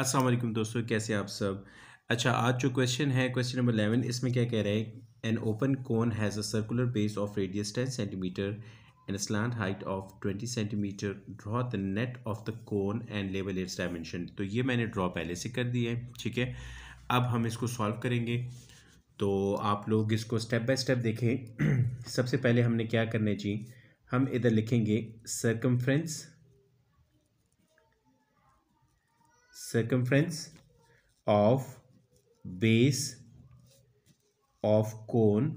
असल दोस्तों कैसे आप सब अच्छा आज जो क्वेश्चन है क्वेश्चन नंबर एलेवन इसमें क्या कह रहे हैं an open cone has a circular base of radius ten centimetre and slant height of twenty centimetre draw the net of the cone and लेवल इट्स डायमेंशन तो ये मैंने ड्रॉ पहले से कर दिया है ठीक है अब हम इसको सॉल्व करेंगे तो आप लोग इसको स्टेप बाय स्टेप देखें सबसे पहले हमने क्या करना चाहिए हम इधर लिखेंगे circumference circumference of base of cone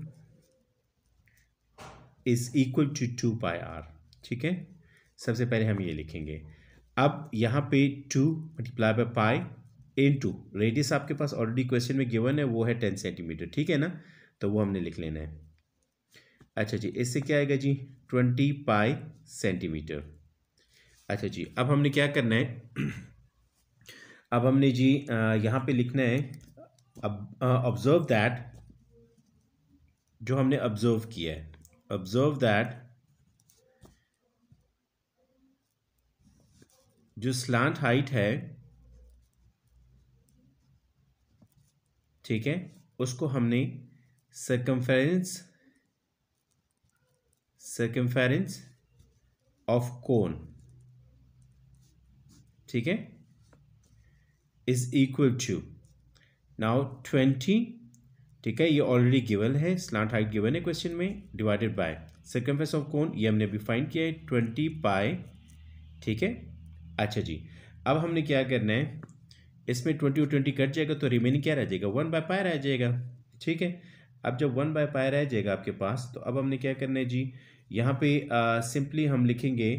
is equal to two by R ठीक है सबसे पहले हम ये लिखेंगे अब यहाँ पे two multiply by pi in two radius आपके पास ऑलरेडी क्वेश्चन में गिवन है वो है टेन सेंटीमीटर ठीक है ना तो वो हमने लिख लेना है अच्छा जी इससे क्या आएगा जी ट्वेंटी पाई सेंटीमीटर अच्छा जी अब हमने क्या करना है अब हमने जी यहाँ पे लिखना है अब ऑब्जर्व दैट जो हमने ऑब्जर्व किया है ऑब्जर्व दैट जो स्लांट हाइट है ठीक है उसको हमने सर्कम्फेरेंस सर्कम्फेरेंस ऑफ कोन ठीक है is equal to now twenty ठीक है ये ऑलरेडी गिवन है स्लांट हाइट गिवन है क्वेश्चन में divided by face of cone ये हमने भी फाइंड किया है ट्वेंटी पाए ठीक है अच्छा जी अब हमने क्या करना है इसमें ट्वेंटी और ट्वेंटी कट जाएगा तो रिमेनिंग क्या रह जाएगा वन बाय पाए रह जाएगा ठीक है अब जब वन बाय पाए रह जाएगा आपके पास तो अब हमने क्या करना है जी यहाँ पे सिंपली हम लिखेंगे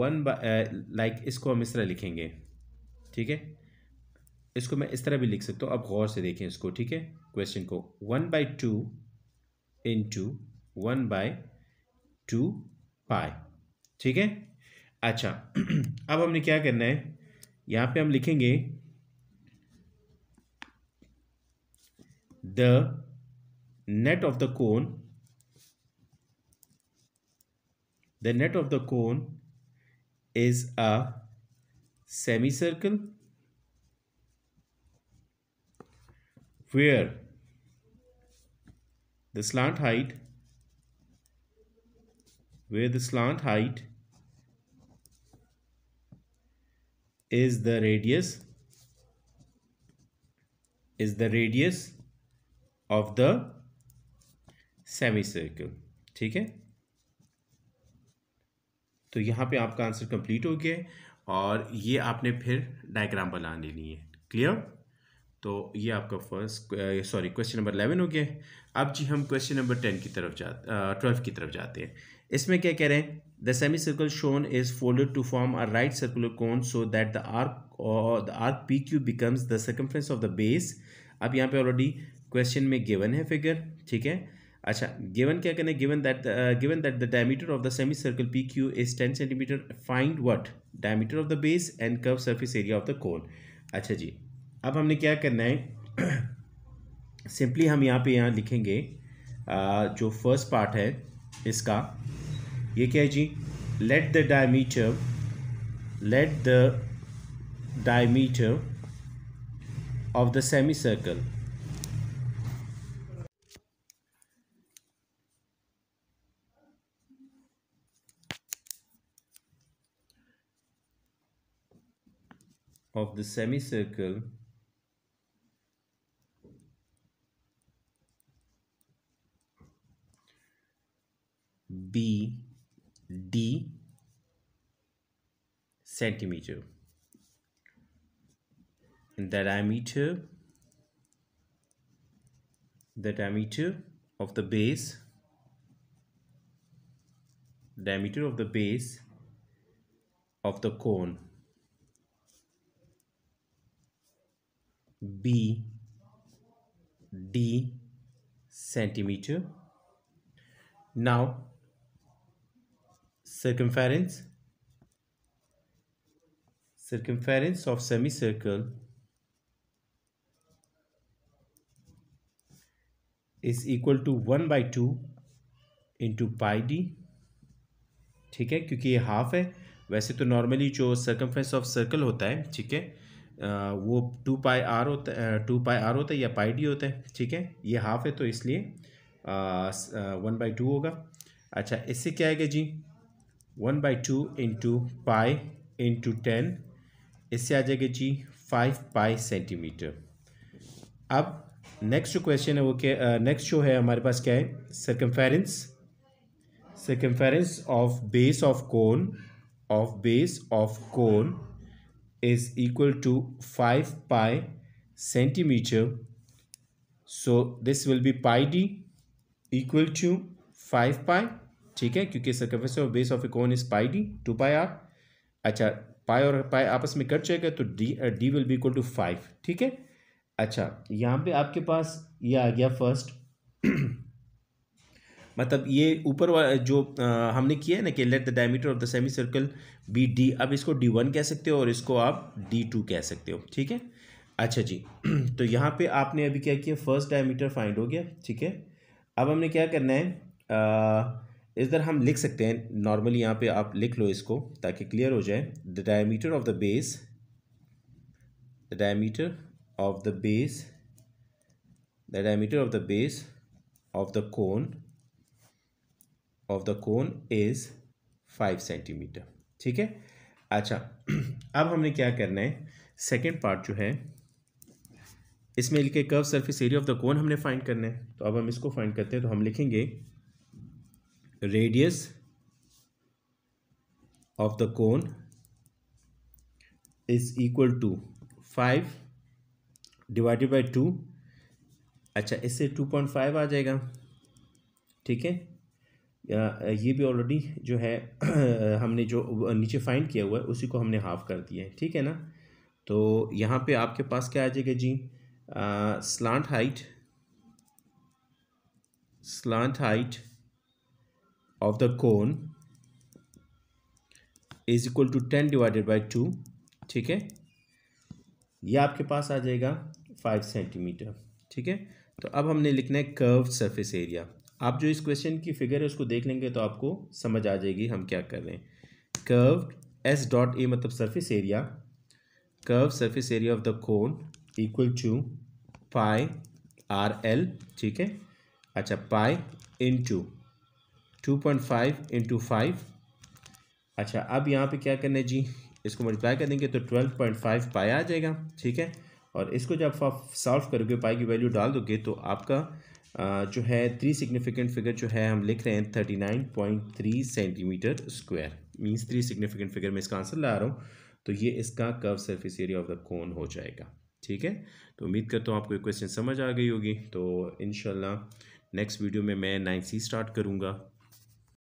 वन बाय लाइक इसको हम इस तरह लिखेंगे ठीक है इसको मैं इस तरह भी लिख सकता हूँ आप गौर से देखें इसको ठीक है क्वेश्चन को one by two in two one by two pi ठीक है अच्छा अब हमने क्या करना है यहाँ पे हम लिखेंगे the net of the cone the net of the cone is a semicircle where the slant height where the slant height is the radius is the radius of the semicircle ठीक है तो यहां पे आपका answer complete हो गया है और ये आपने फिर डायग्राम बना लेनी है क्लियर तो ये आपका first sorry question number eleven हो गया अब जी हम क्वेश्चन नंबर टेन की तरफ जाते ट्वेल्व uh, की तरफ जाते हैं इसमें क्या कह रहे हैं the semicircle shown is folded to form a right circular cone so that the arc और the arc P Q becomes the circumference of the base अब यहाँ पे ऑलरेडी क्वेश्चन में गिवन है फिगर ठीक है अच्छा गिवन क्या कहना है given that given that the diameter of the semicircle P Q is ten centimetre find what diameter of the base and curve surface area of the cone अच्छा जी अब हमने क्या करना है सिंपली हम यहाँ पे यहाँ लिखेंगे आ, uh, जो फर्स्ट पार्ट है इसका ये क्या है जी let the diameter let the diameter of the semicircle of the semicircle B D centimeter and the diameter the diameter of the base diameter of the base of the cone B D centimetre now circumference circumference of semicircle is equal to one by two into pi D ठीक है क्योंकि ये half है वैसे तो normally जो circumference of circle होता है ठीक है वो टू पाई आर होता है टू पाई आर होता है या पाई डी होता है ठीक है ये हाफ है तो इसलिए वन बाई टू होगा अच्छा इससे क्या आएगा जी one by two into pi into ten इससे आ जाएगा जी फाइव पाई सेंटीमीटर अब नेक्स्ट जो क्वेश्चन है वो क्या नेक्स्ट जो है हमारे पास क्या है circumference circumference of base of cone of base of cone is equal to 5 pi centimeter. So this will be pi d equal to 5 pi ठीक है क्योंकि circumference of base of a cone is pi D two pi R अच्छा pi और pi आपस में कट जाएगा तो D D will be equal to five ठीक है अच्छा यहाँ पे आपके पास ये आ गया फर्स्ट मतलब ये ऊपर जो हमने किया है ना कि let the diameter of the semicircle be D अब इसको डी वन कह सकते हो और इसको आप डी टू कह सकते हो ठीक है अच्छा जी तो यहाँ पे आपने अभी क्या किया फर्स्ट डायमीटर फाइंड हो गया ठीक है अब हमने क्या करना है इधर हम लिख सकते हैं नॉर्मली यहाँ पे आप लिख लो इसको ताकि क्लियर हो जाए the diameter of the base the diameter of the base the diameter of the base of the cone of the cone is five centimetre ठीक है अच्छा अब हमने क्या करना है सेकेंड पार्ट जो है इसमें लिखे curve surface area of the cone हमने फाइंड करना है तो अब हम इसको फाइंड करते हैं तो हम लिखेंगे radius of the cone is equal to five divided by two अच्छा इससे टू पॉइंट फाइव आ जाएगा ठीक है ये भी ऑलरेडी जो है हमने जो नीचे फाइंड किया हुआ है उसी को हमने हाफ़ कर दिया है ठीक है ना तो यहाँ पे आपके पास क्या आ जाएगा जी slant height slant height of the cone is equal to ten divided by two ठीक है ये आपके पास आ जाएगा फाइव सेंटीमीटर ठीक है तो अब हमने लिखना है कर्व सरफेस एरिया आप जो इस क्वेश्चन की फिगर है उसको देख लेंगे तो आपको समझ आ जाएगी हम क्या कर रहे हैं कर्व एस डॉट ए मतलब surface area curve surface area of the cone equal to pi R L ठीक है अच्छा pi into two point five into five अच्छा अब यहाँ पे क्या करना है जी इसको मल्टीप्लाई कर देंगे तो ट्वेल्व पॉइंट फाइव पाई आ जाएगा ठीक है और इसको जब आप सॉल्व करोगे पाई की वैल्यू डाल दोगे तो आपका जो है थ्री सिग्निफिकेंट फिगर जो है हम लिख रहे हैं thirty nine point three centimetre square means three significant figure में इसका आंसर ला रहा हूँ तो ये इसका curve surface area of the cone हो जाएगा ठीक है तो उम्मीद करता हूँ आपको ये क्वेश्चन समझ आ गई होगी तो इन नेक्स्ट वीडियो में मैं नाइन सी स्टार्ट करूँगा